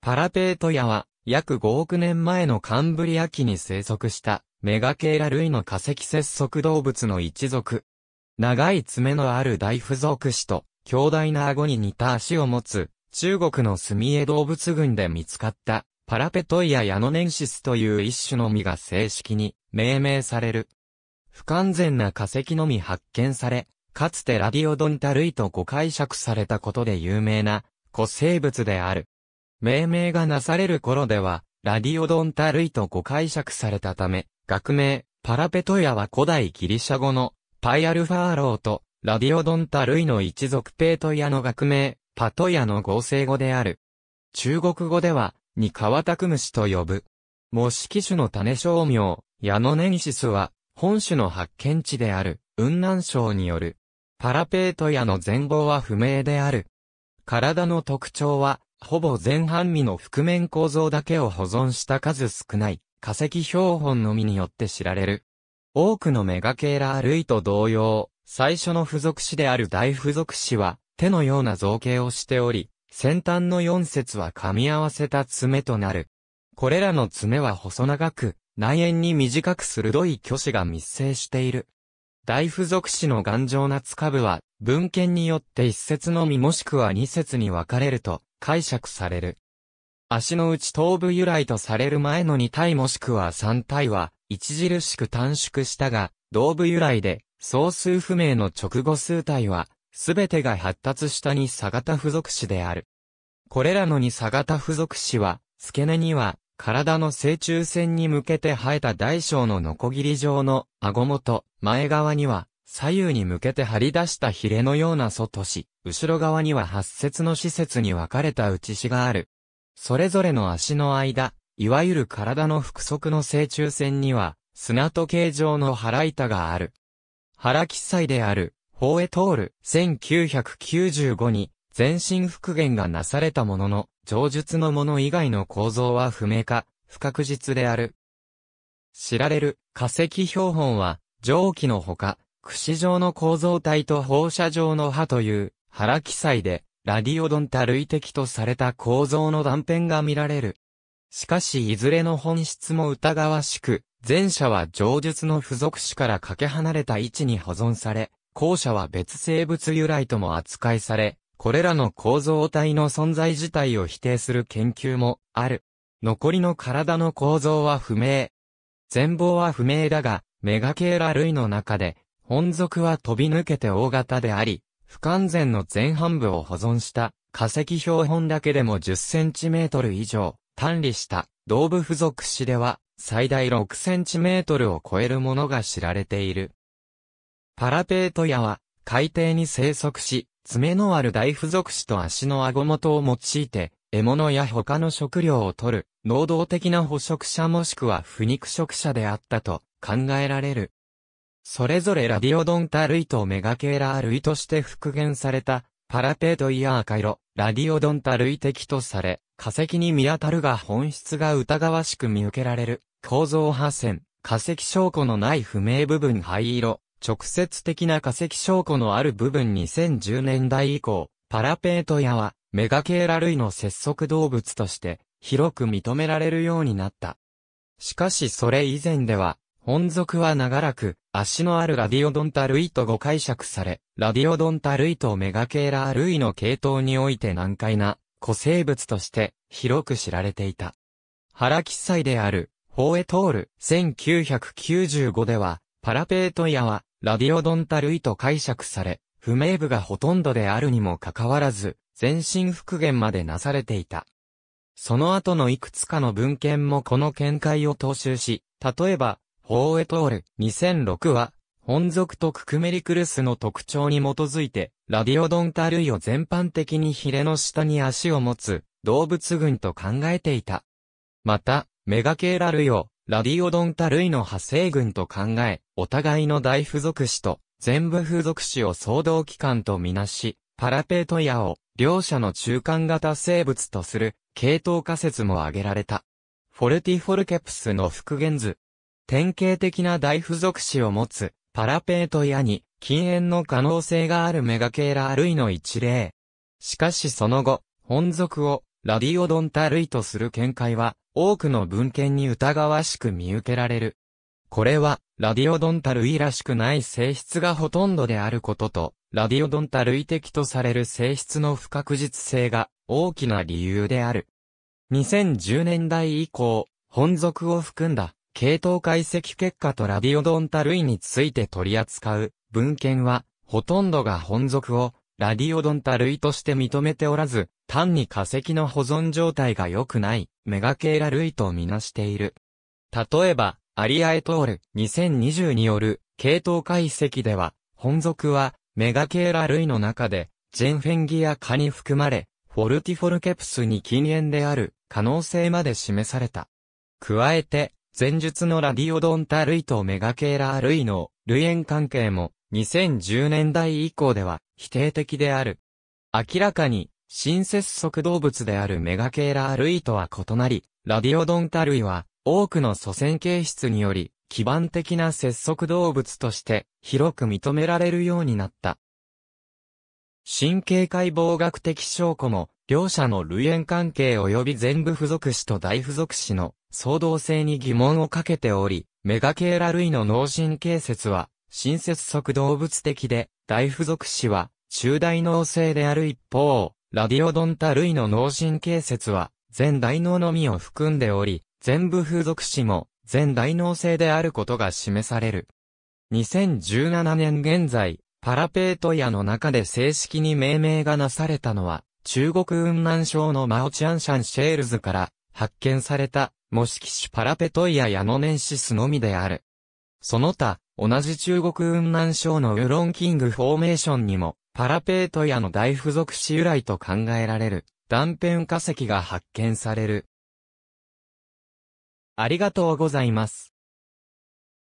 パラペートヤは、約5億年前のカンブリア紀に生息した、メガケーラ類の化石節足動物の一族。長い爪のある大付属肢と、強大な顎に似た足を持つ、中国の墨絵動物群で見つかった、パラペトイアヤノネンシスという一種の実が正式に命名される。不完全な化石のみ発見され、かつてラディオドンタ類と誤解釈されたことで有名な古生物である。命名がなされる頃では、ラディオドンタ類と誤解釈されたため、学名、パラペトヤは古代ギリシャ語の、パイアルファーローと、ラディオドンタ類の一族ペートヤの学名、パトヤの合成語である。中国語では、にカワタクムシと呼ぶ。模式種の種商名、ヤノネニシスは、本種の発見地である、雲南省による。パラペートヤの全貌は不明である。体の特徴は、ほぼ前半身の覆面構造だけを保存した数少ない化石標本のみによって知られる。多くのメガケーラー類と同様、最初の付属詞である大付属詞は手のような造形をしており、先端の4節は噛み合わせた爪となる。これらの爪は細長く、内縁に短く鋭い巨子が密生している。大付属詞の頑丈な塚部は、文献によって一節のみもしくは二節に分かれると、解釈される。足の内頭部由来とされる前の2体もしくは3体は、著しく短縮したが、頭部由来で、総数不明の直後数体は、すべてが発達したに佐タ付属詞である。これらのサ佐タ付属詞は、付け根には、体の正中線に向けて生えた大小のノコギリ状の顎元、前側には、左右に向けて張り出したヒレのような外し、後ろ側には八節の施設に分かれた内しがある。それぞれの足の間、いわゆる体の腹側の正中線には、砂時計状の腹板がある。腹記載である、法へ通る、1995に、全身復元がなされたものの、上述のもの以外の構造は不明か、不確実である。知られる、化石標本は、蒸気のほか、串状の構造体と放射状の歯という腹記載で、ラディオドンタ類的とされた構造の断片が見られる。しかしいずれの本質も疑わしく、前者は上述の付属種からかけ離れた位置に保存され、後者は別生物由来とも扱いされ、これらの構造体の存在自体を否定する研究もある。残りの体の構造は不明。全貌は不明だが、メガケーラ類の中で本属は飛び抜けて大型であり、不完全の前半部を保存した化石標本だけでも10センチメートル以上、単理した動物付属史では最大6センチメートルを超えるものが知られている。パラペートヤは海底に生息し、爪のある大付属種と足の顎元を用いて、獲物や他の食料を取る、能動的な捕食者もしくは不肉食者であったと考えられる。それぞれラディオドンタ類とメガケーラー類として復元された、パラペートイヤーカイロ、ラディオドンタ類的とされ、化石に見当たるが本質が疑わしく見受けられる、構造破線、化石証拠のない不明部分灰色、直接的な化石証拠のある部分2010年代以降、パラペートヤは、メガケーラ類の節足動物として、広く認められるようになった。しかしそれ以前では、本属は長らく、足のあるラディオドンタ類と誤解釈され、ラディオドンタ類とメガケーラー類の系統において難解な古生物として広く知られていた。原記載である、ホーエトール1995では、パラペートイアは、ラディオドンタ類と解釈され、不明部がほとんどであるにもかかわらず、全身復元までなされていた。その後のいくつかの文献もこの見解を踏襲し、例えば、ホーエトール2006は、本属とククメリクルスの特徴に基づいて、ラディオドンタ類を全般的にヒレの下に足を持つ動物群と考えていた。また、メガケーラ類をラディオドンタ類の派生群と考え、お互いの大付属種と全部付属種を相同機関とみなし、パラペートヤを両者の中間型生物とする系統仮説も挙げられた。フォルティフォルケプスの復元図典型的な大付属子を持つ、パラペートやに、禁煙の可能性があるメガケーラ類の一例。しかしその後、本属をラディオドンタ類とする見解は、多くの文献に疑わしく見受けられる。これは、ラディオドンタ類らしくない性質がほとんどであることと、ラディオドンタ類的とされる性質の不確実性が大きな理由である。2010年代以降、本属を含んだ系統解析結果とラディオドンタ類について取り扱う文献は、ほとんどが本属をラディオドンタ類として認めておらず、単に化石の保存状態が良くない、メガケーラ類とみなしている。例えば、アリアエトール2020による系統解析では、本属はメガケーラ類の中で、ジェンフェンギア科に含まれ、フォルティフォルケプスに禁煙である可能性まで示された。加えて、前述のラディオドンタ類とメガケーラー類の類縁関係も2010年代以降では否定的である。明らかに、新接触動物であるメガケーラー類とは異なり、ラディオドンタ類は多くの祖先形質により基盤的な接触動物として広く認められるようになった。神経解剖学的証拠も両者の類縁関係及び全部付属詞と大付属詞の相動性に疑問をかけており、メガケーラ類の脳神経節は、新接即動物的で、大付属詞は、中大脳性である一方、ラディオドンタ類の脳神経節は、全大脳のみを含んでおり、全部付属詞も、全大脳性であることが示される。2017年現在、パラペートヤの中で正式に命名がなされたのは、中国雲南省のマオチアンシャンシェールズから発見された模式種パラペトイアヤノネンシスのみである。その他、同じ中国雲南省のウロンキングフォーメーションにも、パラペートアの大付属子由来と考えられる断片化石が発見される。ありがとうございます。